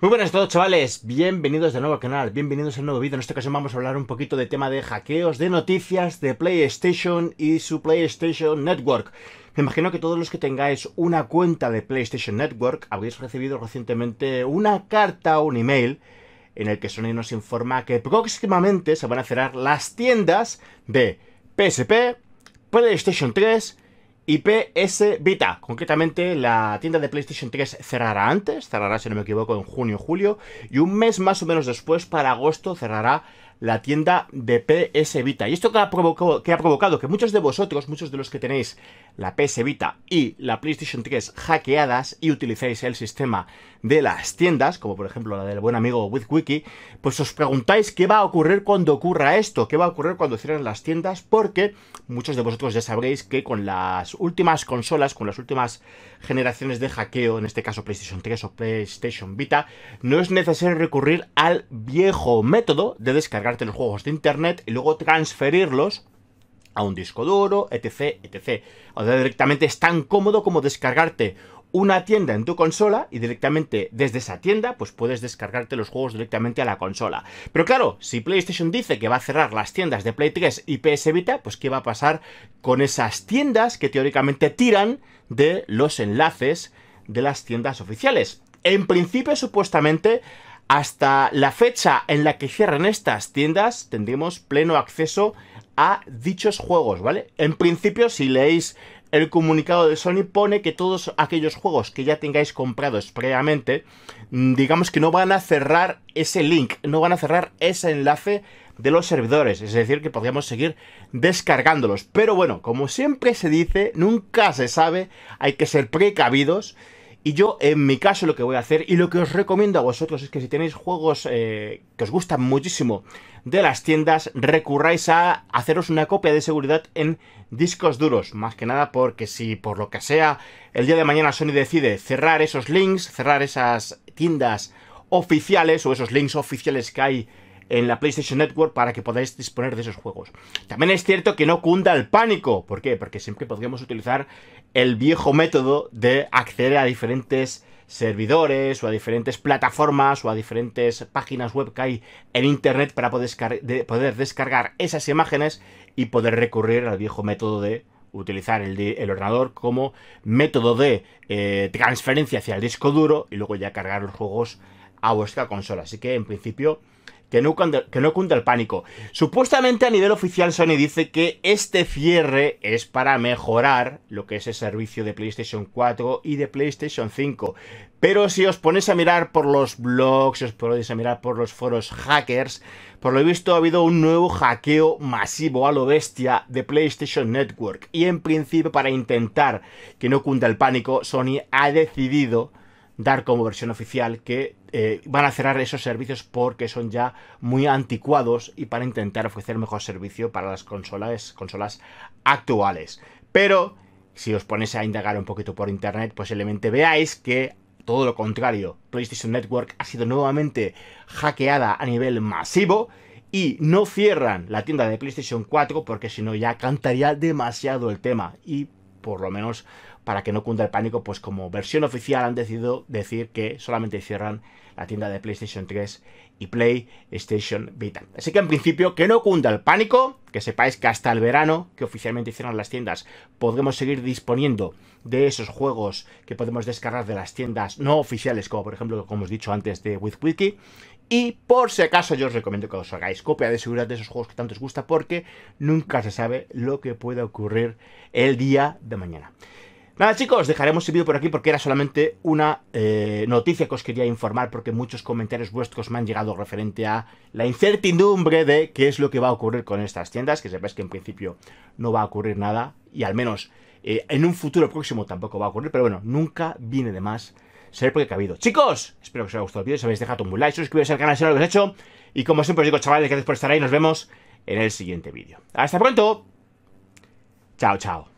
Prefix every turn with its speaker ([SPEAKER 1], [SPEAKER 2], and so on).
[SPEAKER 1] Muy buenas a todos chavales, bienvenidos de nuevo al canal, bienvenidos al nuevo vídeo, en esta ocasión vamos a hablar un poquito de tema de hackeos, de noticias, de PlayStation y su PlayStation Network. Me imagino que todos los que tengáis una cuenta de PlayStation Network habréis recibido recientemente una carta o un email en el que Sony nos informa que próximamente se van a cerrar las tiendas de PSP, PlayStation 3 y PS Vita. Concretamente, la tienda de PlayStation 3 cerrará antes, cerrará si no me equivoco en junio o julio, y un mes más o menos después, para agosto, cerrará la tienda de PS Vita. ¿Y esto que ha, provocado, que ha provocado? Que muchos de vosotros, muchos de los que tenéis la PS Vita y la PlayStation 3 hackeadas y utilizáis el sistema de las tiendas, como por ejemplo la del buen amigo WithWiki, pues os preguntáis qué va a ocurrir cuando ocurra esto, qué va a ocurrir cuando cierren las tiendas, porque muchos de vosotros ya sabréis que con las últimas consolas, con las últimas generaciones de hackeo, en este caso PlayStation 3 o PlayStation Vita, no es necesario recurrir al viejo método de descargar los juegos de internet y luego transferirlos a un disco duro, etc, etc. O sea, directamente es tan cómodo como descargarte una tienda en tu consola y directamente desde esa tienda pues puedes descargarte los juegos directamente a la consola. Pero claro, si PlayStation dice que va a cerrar las tiendas de Play 3 y PS Vita, pues ¿qué va a pasar con esas tiendas que teóricamente tiran de los enlaces de las tiendas oficiales? En principio, supuestamente, hasta la fecha en la que cierren estas tiendas, tendremos pleno acceso a dichos juegos, ¿vale? En principio, si leéis el comunicado de Sony pone que todos aquellos juegos que ya tengáis comprados previamente, mm, digamos que no van a cerrar ese link, no van a cerrar ese enlace de los servidores, es decir, que podríamos seguir descargándolos. Pero bueno, como siempre se dice, nunca se sabe, hay que ser precavidos. Y yo, en mi caso, lo que voy a hacer y lo que os recomiendo a vosotros es que si tenéis juegos eh, que os gustan muchísimo de las tiendas, recurráis a haceros una copia de seguridad en discos duros. Más que nada porque si por lo que sea el día de mañana Sony decide cerrar esos links, cerrar esas tiendas oficiales o esos links oficiales que hay en la PlayStation Network para que podáis disponer de esos juegos. También es cierto que no cunda el pánico. ¿Por qué? Porque siempre podríamos utilizar el viejo método de acceder a diferentes servidores o a diferentes plataformas o a diferentes páginas web que hay en internet para poder, descargar, esas imágenes y poder recurrir al viejo método de utilizar el, ordenador como método de eh, transferencia hacia el disco duro y luego ya cargar los juegos a vuestra consola. Así que en principio que no, cunda el pánico. Supuestamente a nivel oficial Sony dice que este cierre es para mejorar lo que es el servicio de PlayStation 4 y de PlayStation 5. Pero si os ponéis a mirar por los blogs, os ponéis a mirar por los foros hackers, por lo visto ha habido un nuevo hackeo masivo a lo bestia de PlayStation Network. Y en principio para intentar que no cunda el pánico, Sony ha decidido dar como versión oficial que eh, van a cerrar esos servicios porque son ya muy anticuados y para intentar ofrecer mejor servicio para las consolas, consolas actuales. Pero si os ponéis a indagar un poquito por internet, posiblemente pues veáis que todo lo contrario, PlayStation Network ha sido nuevamente hackeada a nivel masivo y no cierran la tienda de PlayStation 4 porque si no ya cantaría demasiado el tema y por lo menos para que no cunda el pánico, pues como versión oficial han decidido decir que solamente cierran la tienda de PlayStation 3 y PlayStation Vita. Así que en principio que no cunda el pánico, que sepáis que hasta el verano, que oficialmente cierran las tiendas, podremos seguir disponiendo de esos juegos que podemos descargar de las tiendas no oficiales, como por ejemplo, como os he dicho antes, de WithWiki, y por si acaso yo os recomiendo que os hagáis copia de seguridad de esos juegos que tanto os gusta porque nunca se sabe lo que puede ocurrir el día de mañana. Nada chicos, dejaremos el vídeo por aquí porque era solamente una eh, noticia que os quería informar porque muchos comentarios vuestros me han llegado referente a la incertidumbre de qué es lo que va a ocurrir con estas tiendas, que sepáis que en principio no va a ocurrir nada y al menos eh, en un futuro próximo tampoco va a ocurrir, pero bueno, nunca viene de más ser habido Chicos, espero que os haya gustado el vídeo. Si habéis dejado un like, suscribiros al canal si no lo habéis hecho. Y como siempre os digo, chavales, gracias por estar ahí. Nos vemos en el siguiente vídeo. ¡Hasta pronto! Chao, chao.